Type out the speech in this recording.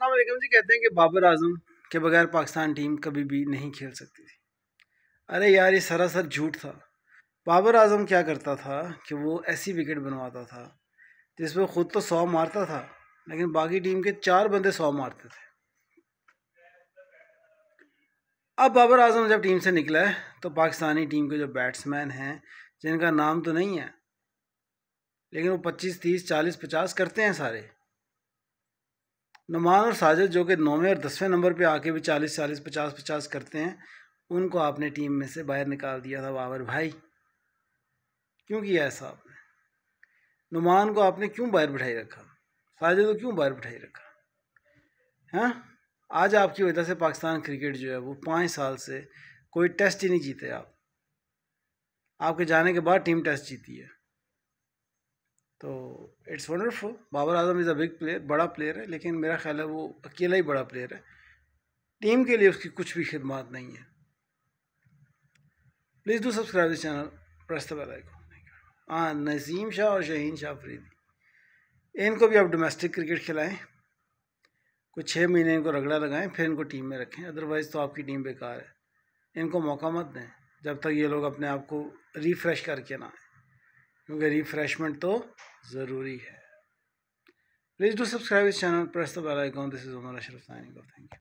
असलम जी कहते हैं कि बाबर आजम के बगैर पाकिस्तान टीम कभी भी नहीं खेल सकती थी अरे यार ये सरासर झूठ था बाबर आजम क्या करता था कि वो ऐसी विकेट बनवाता था जिस पर ख़ुद तो सौ मारता था लेकिन बाकी टीम के चार बंदे सौ मारते थे अब बाबर आजम जब टीम से निकला है तो पाकिस्तानी टीम के जो बैट्समैन हैं जिनका नाम तो नहीं है लेकिन वो पच्चीस तीस चालीस पचास करते हैं सारे नुमान और साजिद जो कि नौवें और दसवें नंबर पे आके भी चालीस चालीस पचास पचास करते हैं उनको आपने टीम में से बाहर निकाल दिया था बाबर भाई क्यों किया ऐसा आपने नुमान को आपने क्यों बाहर बिठाई रखा साजिद को क्यों बाहर बिठाई रखा हैं हाँ? आज आपकी वजह से पाकिस्तान क्रिकेट जो है वो पाँच साल से कोई टेस्ट ही नहीं जीते आप आपके जाने के बाद टीम टेस्ट जीती है तो it's wonderful Babar Azam is a big player बड़ा प्लेयर है लेकिन मेरा ख्याल है वो अकेला ही बड़ा प्लेयर है टीम के लिए उसकी कुछ भी खिदमत नहीं है please do subscribe this channel press the bell icon हाँ नसीम शाह और शहीन शाह फरीदी इनको भी आप डोमेस्टिक क्रिकेट खिलाएं कुछ छः महीने इनको रगड़ा लगाएं फिर इनको टीम में रखें अदरवाइज़ तो आपकी टीम बेकार है इनको मौका मत दें जब तक ये लोग अपने आप को रिफ़्रेश करके ना आए क्योंकि रिफ्रेशमेंट तो ज़रूरी है प्लीज़ डू सब्सक्राइब इस channel press the bell icon this is Umar Ashraf signing off thank you